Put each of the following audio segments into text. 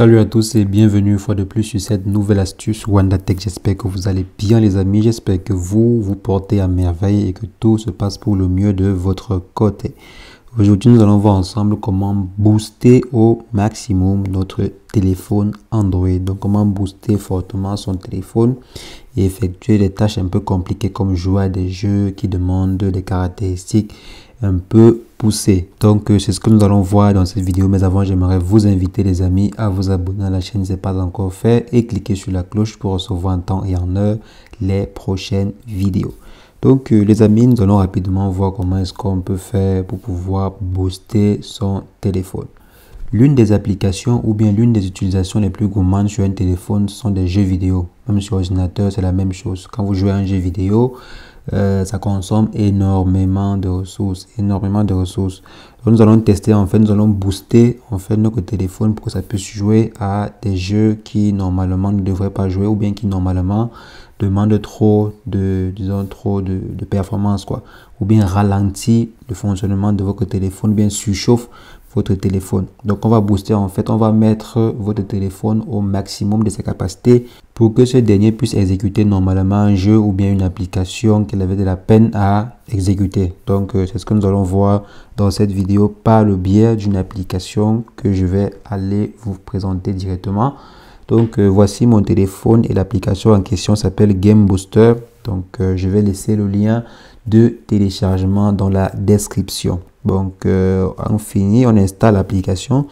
Salut à tous et bienvenue une fois de plus sur cette nouvelle astuce WandaTech. J'espère que vous allez bien les amis, j'espère que vous vous portez à merveille et que tout se passe pour le mieux de votre côté. Aujourd'hui nous allons voir ensemble comment booster au maximum notre téléphone Android. Donc comment booster fortement son téléphone et effectuer des tâches un peu compliquées comme jouer à des jeux qui demandent des caractéristiques un peu donc, euh, c'est ce que nous allons voir dans cette vidéo. Mais avant, j'aimerais vous inviter, les amis, à vous abonner à la chaîne si n'est pas encore fait et cliquer sur la cloche pour recevoir en temps et en heure les prochaines vidéos. Donc, euh, les amis, nous allons rapidement voir comment est-ce qu'on peut faire pour pouvoir booster son téléphone. L'une des applications ou bien l'une des utilisations les plus gourmandes sur un téléphone sont des jeux vidéo. Même sur ordinateur, c'est la même chose. Quand vous jouez à un jeu vidéo, euh, ça consomme énormément de ressources, énormément de ressources. nous allons tester, en fait, nous allons booster en fait notre téléphone pour que ça puisse jouer à des jeux qui normalement ne devraient pas jouer ou bien qui normalement demandent trop de, disons, trop de, de performance quoi, ou bien ralentit le fonctionnement de votre téléphone, bien surchauffe votre téléphone. Donc on va booster en fait, on va mettre votre téléphone au maximum de ses capacités pour que ce dernier puisse exécuter normalement un jeu ou bien une application qu'il avait de la peine à exécuter. Donc euh, c'est ce que nous allons voir dans cette vidéo par le biais d'une application que je vais aller vous présenter directement. Donc euh, voici mon téléphone et l'application en question s'appelle Game Booster. Donc euh, je vais laisser le lien de téléchargement dans la description. Donc, euh, on finit, on installe l'application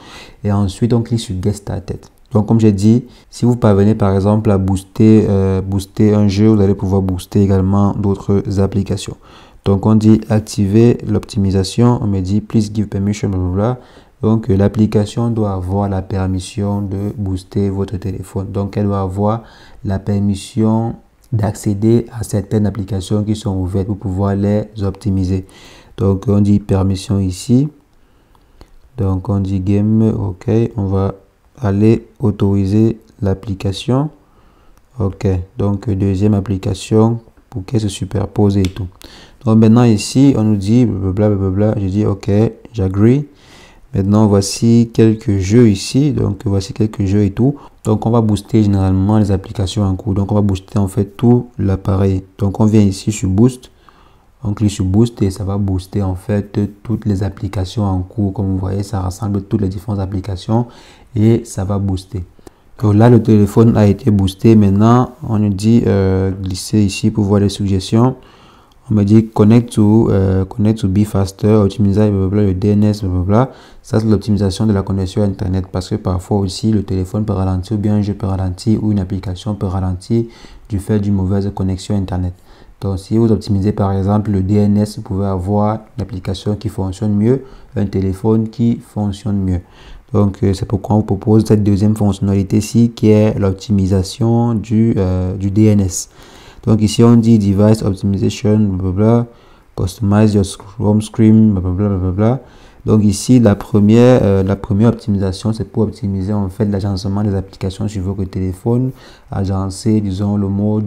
et ensuite on clique sur à tête. Donc, comme j'ai dit, si vous parvenez par exemple à booster, euh, booster un jeu, vous allez pouvoir booster également d'autres applications. Donc, on dit activer l'optimisation, on me dit please give permission, Donc, l'application doit avoir la permission de booster votre téléphone. Donc, elle doit avoir la permission d'accéder à certaines applications qui sont ouvertes pour pouvoir les optimiser. Donc on dit permission ici. Donc on dit game, ok. On va aller autoriser l'application. Ok, donc deuxième application pour qu'elle se superpose et tout. Donc maintenant ici, on nous dit blablabla, je dis ok, j'agree. Maintenant voici quelques jeux ici, donc voici quelques jeux et tout. Donc on va booster généralement les applications en cours. Donc on va booster en fait tout l'appareil. Donc on vient ici sur boost. On clique sur Boost et ça va booster en fait toutes les applications en cours. Comme vous voyez, ça rassemble toutes les différentes applications et ça va booster. Donc là, le téléphone a été boosté. Maintenant, on nous dit euh, glisser ici pour voir les suggestions. On me dit connect to, euh, connect to be faster, optimiser le DNS, blablabla. Ça, c'est l'optimisation de la connexion Internet parce que parfois aussi le téléphone peut ralentir ou bien un jeu peut ralentir ou une application peut ralentir du fait d'une mauvaise connexion Internet. Donc, si vous optimisez par exemple le DNS, vous pouvez avoir l'application qui fonctionne mieux, un téléphone qui fonctionne mieux. Donc, euh, c'est pourquoi on vous propose cette deuxième fonctionnalité-ci qui est l'optimisation du, euh, du DNS. Donc, ici, on dit Device Optimization, blablabla, Customize your home screen, blablabla. blablabla. Donc ici, la première, euh, la première optimisation, c'est pour optimiser en fait l'agencement des applications sur votre téléphone, agencer, disons, le mode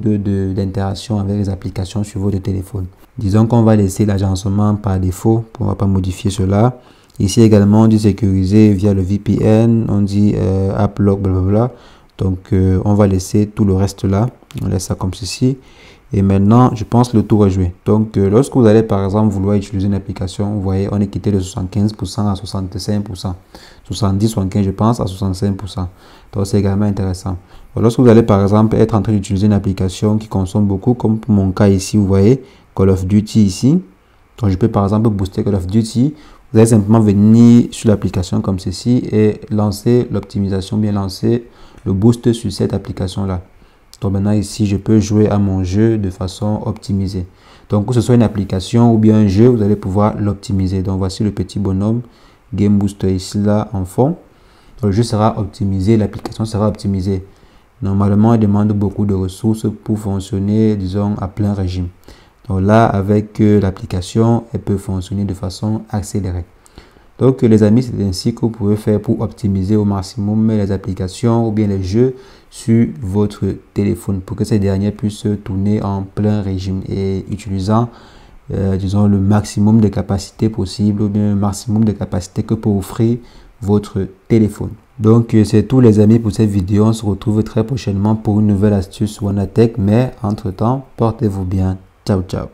d'interaction avec les applications sur votre téléphone. Disons qu'on va laisser l'agencement par défaut, on ne va pas modifier cela. Ici également, on dit sécuriser via le VPN, on dit euh, blablabla. Donc, euh, on va laisser tout le reste là. On laisse ça comme ceci. Et maintenant, je pense le tour est joué. Donc, euh, lorsque vous allez par exemple vouloir utiliser une application, vous voyez, on est quitté de 75% à 65%. 70, 75, je pense, à 65%. Donc, c'est également intéressant. lorsque vous allez par exemple être en train d'utiliser une application qui consomme beaucoup, comme pour mon cas ici, vous voyez, Call of Duty ici. Donc, je peux par exemple booster Call of Duty. Vous allez simplement venir sur l'application comme ceci et lancer l'optimisation, bien lancer le boost sur cette application-là. Donc maintenant ici, je peux jouer à mon jeu de façon optimisée. Donc que ce soit une application ou bien un jeu, vous allez pouvoir l'optimiser. Donc voici le petit bonhomme Game Booster ici là en fond. le jeu sera optimisé, l'application sera optimisée. Normalement, elle demande beaucoup de ressources pour fonctionner, disons, à plein régime. Donc là, avec euh, l'application, elle peut fonctionner de façon accélérée. Donc les amis, c'est ainsi que vous pouvez faire pour optimiser au maximum les applications ou bien les jeux sur votre téléphone pour que ces derniers puissent tourner en plein régime et utilisant euh, disons le maximum de capacités possibles ou bien le maximum de capacités que peut offrir votre téléphone. Donc euh, c'est tout les amis pour cette vidéo. On se retrouve très prochainement pour une nouvelle astuce Wanatech. Mais entre-temps, portez-vous bien. Ciao ciao.